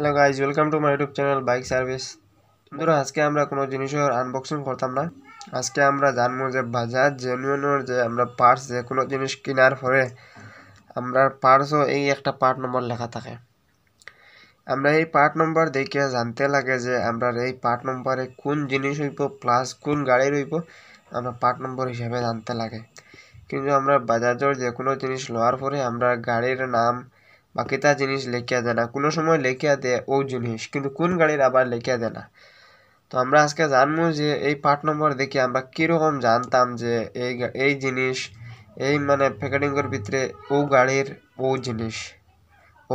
hello guys welcome to my YouTube channel bike service ধরো আজকে আমরা কোনো জিনিসের আনবক্সিং করতাম না আজকে আমরা জানবো যে বাজার জেনুইনের যে আমরা পার্টস যে কোনো জিনিস কেনার পরে আমরা পার্টসও এই একটা পার্ট নম্বর লেখা থাকে আমরা এই পার্ট নম্বর দেখে জানতে লাগে যে আমরা এই পার্ট নম্বরে কোন জিনিস হইব প্লাস কোন গাড়ি রইব আমরা পার্ট নম্বর হিসাবে জানতে লাগে কিন্তু আমরা বাজাজের যে কোনো জিনিস লওয়ার পরে আমরা গাড়ির নাম বাকিটা জিনিস লেখিয়া দেয় না কোনো সময় লেখিয়া দেয় ও জিনিস কিন্তু কোন গাড়ির আবার লেখিয়া দেয় না তো আমরা আজকে জানবো যে এই পার্ট নম্বর দেখে আমরা কীরকম জানতাম যে এই এই জিনিস এই মানে প্যাকেটিংয়ের ভিতরে ও গাড়ির ও জিনিস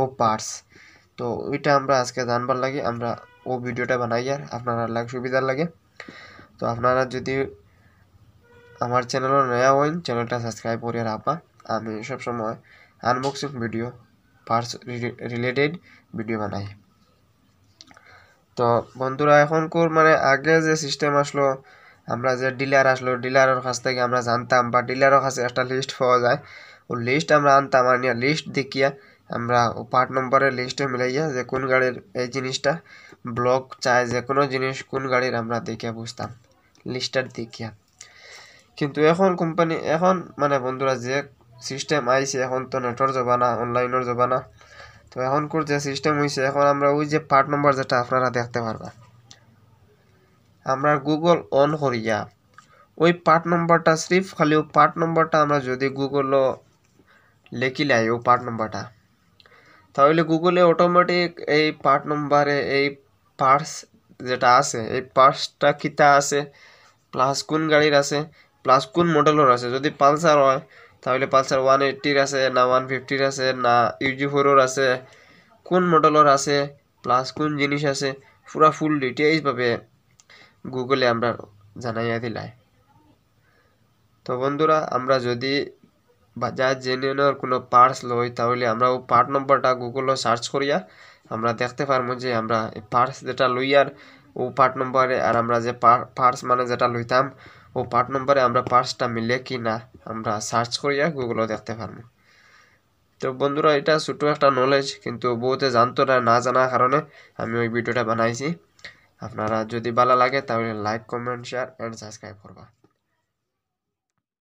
ও পার্টস তো ওইটা আমরা আজকে জানবার লাগে আমরা ও ভিডিওটা বানাই আর আপনারা লাগ সুবিধার লাগে তো আপনারা যদি আমার চ্যানেলও নয়া হইন চ্যানেলটা সাবস্ক্রাইব করিয়া আপা আমি সবসময় unboxing video purse related video বানাই তো বন্ধুরা এখন কোর মানে আগে যে সিস্টেম আসলো আমরা যে ডিলার আসলো ডিলারের কাছ থেকে আমরা জানতাম বা ডিলারের কাছে একটা লিস্ট পাওয়া যায় ও লিস্ট আমরা আনতাম আনিয়া লিস্ট দেখিয়া আমরা পার্ট নম্বরের লিস্টে মিলাইয়া যে কোন গাড়ির এই জিনিসটা ব্লক চায় যে কোনো জিনিস কোন গাড়ির আমরা দেখিয়া বুঝতাম লিস্টার দেখিয়া কিন্তু এখন কোম্পানি এখন মানে বন্ধুরা যে সিস্টেম আইছে এখন তো নেটর জমানা অনলাইনের জমানা তো এখন কোর যে সিস্টেম হয়েছে এখন আমরা ওই যে পার্ট নম্বর যেটা আপনারা দেখতে পারবা আমরা গুগল অন করিয়া ওই পার্ট নম্বরটা সিফ খালি ওই পার্ট নম্বরটা আমরা যদি গুগল লেখি লাই ও পার্ট নম্বরটা তাহলে গুগলে অটোমেটিক এই পার্ট নম্বরে এই পার্টস যেটা আছে এই পার্টসটা কিতা আছে প্লাস কোন গাড়ির আছে প্লাস কোন মডেলের আছে যদি পালসার হয় তাহলে পালসার ওয়ান এইট্টির আছে না ওয়ান ফিফটির আছে না ইউজি ফোরোর আছে কোন মডেলর আছে প্লাস কোন জিনিস আছে পুরা ফুল ডিটেলস পাবে গুগলে আমরা জানাইয়া দিলাই তো বন্ধুরা আমরা যদি বাজাজ জেনিয়নের কোনো পার্টস লই তাহলে আমরা ও পার্ট নম্বরটা গুগলও সার্চ করিয়া আমরা দেখতে পারবো যে আমরা পার্টস যেটা লইয়ার ও পার্ট নম্বরে আর আমরা যে পার্টস মানে যেটা লইতাম ও পার্ট নম্বরে আমরা পার্টসটা মিলে কি না আমরা সার্চ করিয়া গুগলও দেখতে পারবো তো বন্ধুরা এটা ছোটো একটা নলেজ কিন্তু বহুতে জানতো না না জানার কারণে আমি ওই ভিডিওটা বানাইছি আপনারা যদি ভালো লাগে তাহলে like comment share and subscribe করবা